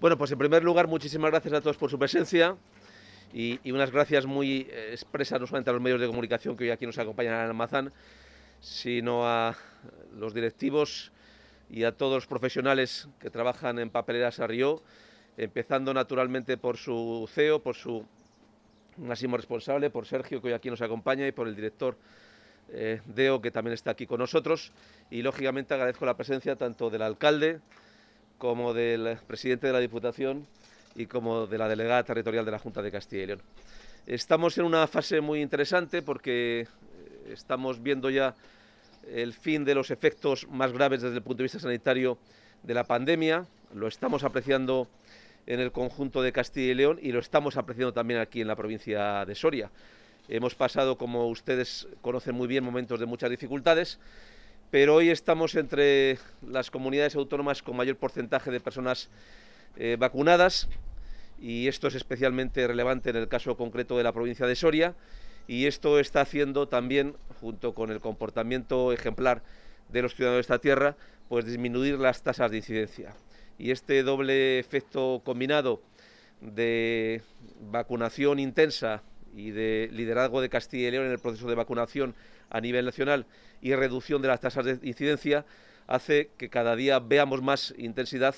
Bueno, pues en primer lugar, muchísimas gracias a todos por su presencia. Y, unas gracias muy eh, expresas no solamente a los medios de comunicación que hoy aquí nos acompañan en Almazán, sino a los directivos y a todos los profesionales que trabajan en Papeleras Río, empezando naturalmente por su CEO, por su máximo responsable, por Sergio que hoy aquí nos acompaña y por el director eh, Deo que también está aquí con nosotros. Y lógicamente agradezco la presencia tanto del alcalde, como del presidente de la Diputación y como de la delegada territorial de la Junta de Castilla y León. Estamos en una fase muy interesante porque eh, estamos viendo ya el fin de los efectos más graves desde el punto de vista sanitario de la pandemia. Lo estamos apreciando en el conjunto de Castilla y León y lo estamos apreciando también aquí en la provincia de Soria. Hemos pasado, como ustedes conocen muy bien, momentos de muchas dificultades pero hoy estamos entre las comunidades autónomas con mayor porcentaje de personas eh, vacunadas y esto es especialmente relevante en el caso concreto de la provincia de Soria y esto está haciendo también, junto con el comportamiento ejemplar de los ciudadanos de esta tierra, pues disminuir las tasas de incidencia. Y este doble efecto combinado de vacunación intensa y de liderazgo de Castilla y León en el proceso de vacunación a nivel nacional y reducción de las tasas de incidencia hace que cada día veamos más intensidad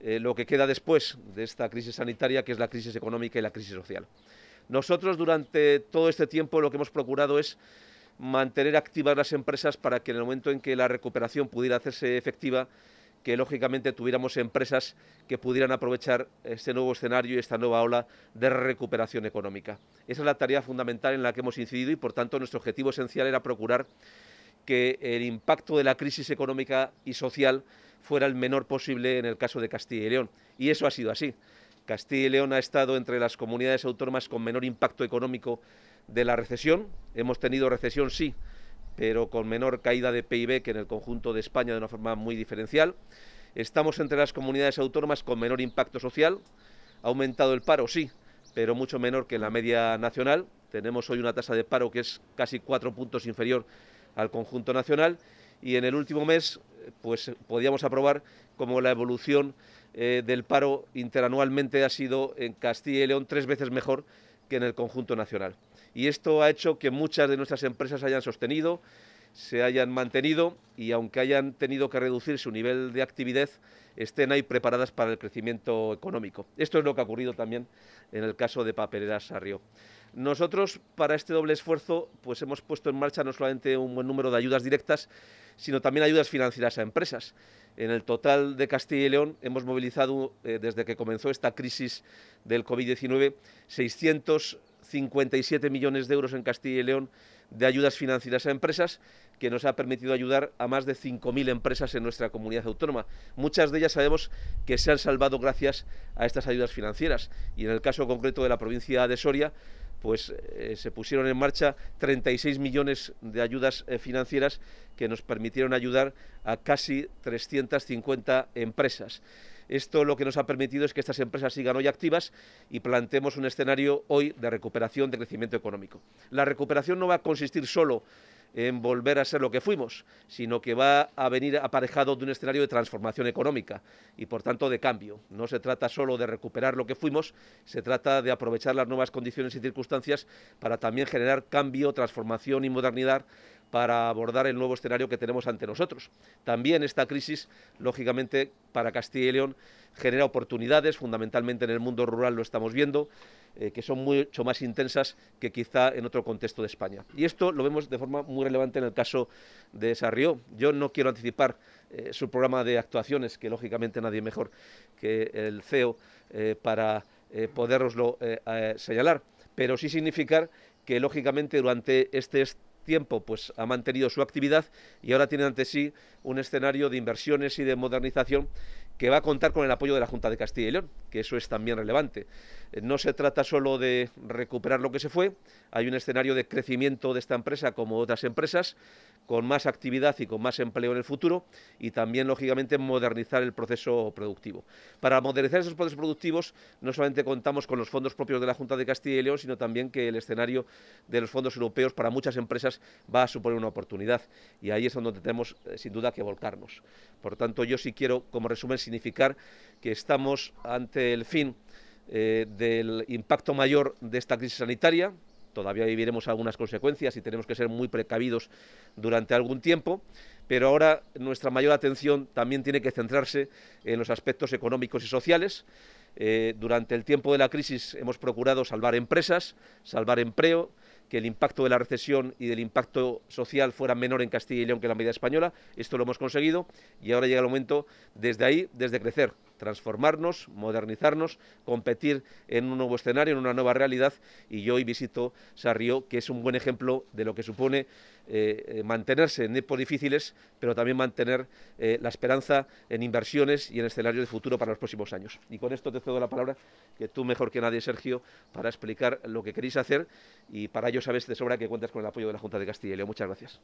eh, lo que queda después de esta crisis sanitaria, que es la crisis económica y la crisis social. Nosotros durante todo este tiempo lo que hemos procurado es mantener activas las empresas para que en el momento en que la recuperación pudiera hacerse efectiva, que lógicamente tuviéramos empresas que pudieran aprovechar este nuevo escenario y esta nueva ola de recuperación económica. Esa es la tarea fundamental en la que hemos incidido y por tanto nuestro objetivo esencial era procurar que el impacto de la crisis económica y social fuera el menor posible en el caso de Castilla y León. Y eso ha sido así. Castilla y León ha estado entre las comunidades autónomas con menor impacto económico de la recesión. Hemos tenido recesión, sí, pero con menor caída de PIB que en el conjunto de España de una forma muy diferencial. Estamos entre las comunidades autónomas con menor impacto social. Ha aumentado el paro, sí, pero mucho menor que en la media nacional. Tenemos hoy una tasa de paro que es casi cuatro puntos inferior al conjunto nacional. Y en el último mes, pues podíamos aprobar como la evolución eh, del paro interanualmente ha sido en Castilla y León tres veces mejor que en el conjunto nacional y esto ha hecho que muchas de nuestras empresas hayan sostenido, se hayan mantenido y aunque hayan tenido que reducir su nivel de actividad, estén ahí preparadas para el crecimiento económico. Esto es lo que ha ocurrido también en el caso de Papeleras Sarrió. Nosotros para este doble esfuerzo pues hemos puesto en marcha no solamente un buen número de ayudas directas, sino también ayudas financieras a empresas. En el total de Castilla y León hemos movilizado eh, desde que comenzó esta crisis del COVID-19 600 57 millones de euros en Castilla y León de ayudas financieras a empresas que nos ha permitido ayudar a más de 5.000 empresas en nuestra comunidad autónoma. Muchas de ellas sabemos que se han salvado gracias a estas ayudas financieras y en el caso concreto de la provincia de Soria, pues eh, se pusieron en marcha 36 millones de ayudas eh, financieras que nos permitieron ayudar a casi 350 empresas. Esto lo que nos ha permitido es que estas empresas sigan hoy activas y planteemos un escenario hoy de recuperación, de crecimiento económico. La recuperación no va a consistir solo en volver a ser lo que fuimos, sino que va a venir aparejado de un escenario de transformación económica y por tanto de cambio. No se trata solo de recuperar lo que fuimos, se trata de aprovechar las nuevas condiciones y circunstancias para también generar cambio, transformación y modernidad para abordar el nuevo escenario que tenemos ante nosotros. También esta crisis, lógicamente, para Castilla y León genera oportunidades, fundamentalmente en el mundo rural lo estamos viendo, eh, que son mucho más intensas que quizá en otro contexto de España. Y esto lo vemos de forma muy relevante en el caso de Sarrió. Yo no quiero anticipar eh, su programa de actuaciones, que lógicamente nadie mejor que el CEO eh, para poderoslo señalar, pero sí significar que lógicamente durante este tiempo pues ha mantenido su actividad y ahora tiene ante sí un escenario de inversiones y de modernización que va a contar con el apoyo de la Junta de Castilla y León, que eso es también relevante. Eh, no se trata solo de recuperar lo que se fue, hay un escenario de crecimiento de esta empresa como otras empresas, con más actividad y con más empleo en el futuro, y también, lógicamente, modernizar el proceso productivo. Para modernizar esos procesos productivos, no solamente contamos con los fondos propios de la Junta de Castilla y León, sino también que el escenario de los fondos europeos para muchas empresas va a suponer una oportunidad, y ahí es donde tenemos, eh, sin duda, que volcarnos. Por tanto, yo sí quiero, como resumen, significar que estamos ante el fin eh, del impacto mayor de esta crisis sanitaria. Todavía viviremos algunas consecuencias y tenemos que ser muy precavidos durante algún tiempo, pero ahora nuestra mayor atención también tiene que centrarse en los aspectos económicos y sociales. Eh, durante el tiempo de la crisis hemos procurado salvar empresas, salvar empleo, que el impacto de la recesión y del impacto social fuera menor en Castilla y León que en la media española. Esto lo hemos conseguido y ahora llega el momento desde ahí, desde crecer transformarnos, modernizarnos, competir en un nuevo escenario, en una nueva realidad. Y yo hoy visito Sarrió, que es un buen ejemplo de lo que supone eh, eh, mantenerse en tiempos difíciles, pero también mantener eh, la esperanza en inversiones y en escenarios de futuro para los próximos años. Y con esto te cedo la palabra, que tú mejor que nadie, Sergio, para explicar lo que queréis hacer y para ello sabes de sobra que cuentas con el apoyo de la Junta de Castilla y León. Muchas gracias.